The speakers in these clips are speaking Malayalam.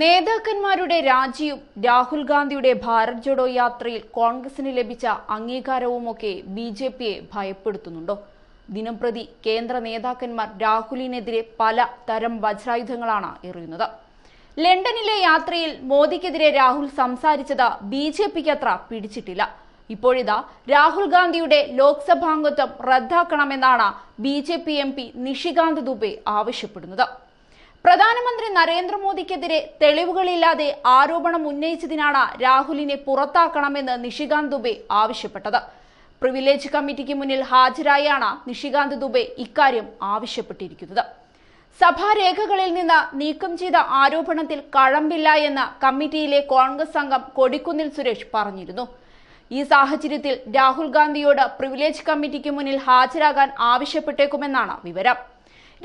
നേതാക്കന്മാരുടെ രാജിയും രാഹുൽ ഗാന്ധിയുടെ ഭാരത് ജോഡോ യാത്രയിൽ കോൺഗ്രസിന് ലഭിച്ച അംഗീകാരവുമൊക്കെ ബി ജെ പിയെ ഭയപ്പെടുത്തുന്നുണ്ടോ ദിനംപ്രതി കേന്ദ്ര നേതാക്കന്മാർ രാഹുലിനെതിരെ പല തരം വജ്രായുധങ്ങളാണ് എറിയുന്നത് ലണ്ടനിലെ യാത്രയിൽ മോദിക്കെതിരെ രാഹുൽ സംസാരിച്ചത് ബി ജെ പിക്ക് അത്ര പിടിച്ചിട്ടില്ല ഇപ്പോഴിതാ രാഹുൽ ഗാന്ധിയുടെ ലോക്സഭാംഗത്വം റദ്ദാക്കണമെന്നാണ് B J P M P Nishikant Dubey ആവശ്യപ്പെടുന്നത് പ്രധാനമന്ത്രി നരേന്ദ്രമോദിക്കെതിരെ തെളിവുകളില്ലാതെ ആരോപണം ഉന്നയിച്ചതിനാണ് രാഹുലിനെ പുറത്താക്കണമെന്ന് നിഷികാന്ത് ദുബെ ആവശ്യപ്പെട്ടത് പ്രിവിലേജ് കമ്മിറ്റിക്ക് മുന്നിൽ ഹാജരായാണ് നിഷികാന്ത് ദുബെ ഇക്കാര്യം ആവശ്യപ്പെട്ടിരിക്കുന്നത് സഭാരേഖകളിൽ നിന്ന് നീക്കം ചെയ്ത ആരോപണത്തിൽ കഴമ്പില്ല എന്ന് കമ്മിറ്റിയിലെ കോൺഗ്രസ് അംഗം കൊടിക്കുന്നിൽ സുരേഷ് പറഞ്ഞിരുന്നു ഈ സാഹചര്യത്തിൽ രാഹുൽ ഗാന്ധിയോട് പ്രിവിലേജ് കമ്മിറ്റിക്ക് മുന്നിൽ ഹാജരാകാൻ ആവശ്യപ്പെട്ടേക്കുമെന്നാണ് വിവരം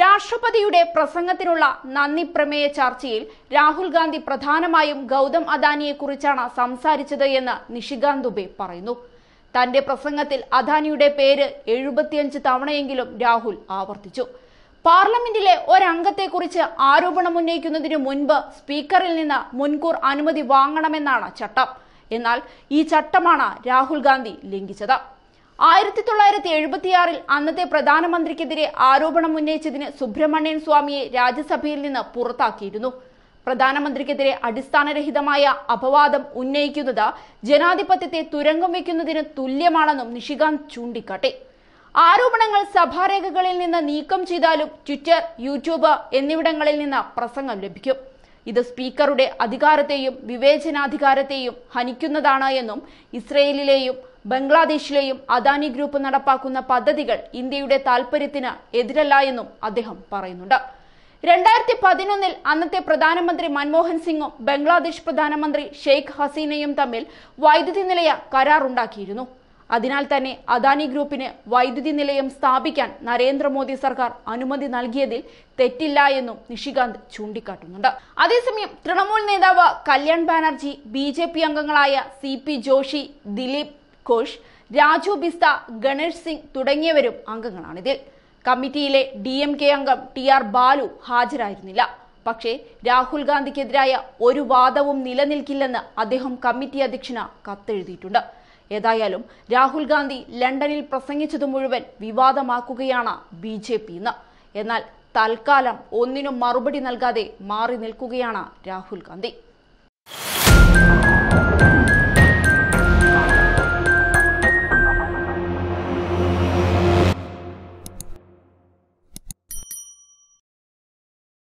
രാഷ്ട്രപതിയുടെ പ്രസംഗത്തിനുള്ള നന്ദി പ്രമേയ ചർച്ചയിൽ രാഹുൽ ഗാന്ധി പ്രധാനമായും ഗൗതം അദാനിയെക്കുറിച്ചാണ് സംസാരിച്ചത് എന്ന് നിഷികാന്ത് ദുബെ പറയുന്നു തന്റെ പ്രസംഗത്തിൽ അദാനിയുടെ പേര് എഴുപത്തിയഞ്ച് തവണയെങ്കിലും രാഹുൽ ആവർത്തിച്ചു പാർലമെന്റിലെ ഒരംഗത്തെക്കുറിച്ച് ഉന്നയിക്കുന്നതിന് മുൻപ് സ്പീക്കറിൽ നിന്ന് മുൻകൂർ അനുമതി വാങ്ങണമെന്നാണ് ചട്ടം എന്നാൽ ഈ ചട്ടമാണ് രാഹുൽ ഗാന്ധി ലംഘിച്ചത് ആയിരത്തി തൊള്ളായിരത്തി എഴുപത്തിയാറിൽ അന്നത്തെ പ്രധാനമന്ത്രിക്കെതിരെ ആരോപണം ഉന്നയിച്ചതിന് സുബ്രഹ്മണ്യൻ സ്വാമിയെ രാജ്യസഭയിൽ നിന്ന് പുറത്താക്കിയിരുന്നു പ്രധാനമന്ത്രിക്കെതിരെ അടിസ്ഥാനരഹിതമായ അപവാദം ഉന്നയിക്കുന്നത് ജനാധിപത്യത്തെ തുരങ്കം വയ്ക്കുന്നതിന് തുല്യമാണെന്നും നിഷികാന്ത് ചൂണ്ടിക്കാട്ടി ആരോപണങ്ങൾ സഭാരേഖകളിൽ നിന്ന് നീക്കം ചെയ്താലും ട്വിറ്റർ യൂട്യൂബ് എന്നിവിടങ്ങളിൽ നിന്ന് പ്രസംഗം ലഭിക്കും ഇത് സ്പീക്കറുടെ അധികാരത്തെയും വിവേചനാധികാരത്തെയും ഹനിക്കുന്നതാണ് എന്നും ഇസ്രയേലിലെയും ബംഗ്ലാദേശിലെയും അദാനി ഗ്രൂപ്പ് നടപ്പാക്കുന്ന പദ്ധതികൾ ഇന്ത്യയുടെ താൽപര്യത്തിന് എതിരല്ല എന്നും അദ്ദേഹം പറയുന്നുണ്ട് രണ്ടായിരത്തി പതിനൊന്നിൽ അന്നത്തെ പ്രധാനമന്ത്രി മൻമോഹൻ സിംഗും ബംഗ്ലാദേശ് പ്രധാനമന്ത്രി ഷെയ്ഖ് ഹസീനയും തമ്മിൽ വൈദ്യുതി നിലയ കരാറുണ്ടാക്കിയിരുന്നു അതിനാൽ തന്നെ അദാനി ഗ്രൂപ്പിന് വൈദ്യുതി നിലയം സ്ഥാപിക്കാൻ നരേന്ദ്രമോദി സർക്കാർ അനുമതി നൽകിയതിൽ തെറ്റില്ല എന്നും നിഷികാന്ത് ചൂണ്ടിക്കാട്ടുന്നുണ്ട് അതേസമയം തൃണമൂൽ നേതാവ് കല്യാൺ ബാനർജി ബി അംഗങ്ങളായ സി ജോഷി ദിലീപ് ഘോഷ് രാജു ബിസ്ത ഗണേഷ് സിംഗ് തുടങ്ങിയവരും ഇതിൽ കമ്മിറ്റിയിലെ ഡി എം കെ അംഗം ടി ആർ ബാലു ഹാജരായിരുന്നില്ല പക്ഷേ രാഹുൽ ഗാന്ധിക്കെതിരായ ഒരു വാദവും നിലനിൽക്കില്ലെന്ന് അദ്ദേഹം കമ്മിറ്റി അധ്യക്ഷന് കത്തെഴുതിയിട്ടുണ്ട് ഏതായാലും രാഹുൽ ഗാന്ധി ലണ്ടനിൽ പ്രസംഗിച്ചത് മുഴുവൻ വിവാദമാക്കുകയാണ് ബി ജെ പി ഇന്ന് എന്നാൽ തൽക്കാലം ഒന്നിനും മറുപടി നൽകാതെ മാറി നിൽക്കുകയാണ് രാഹുൽ ഗാന്ധി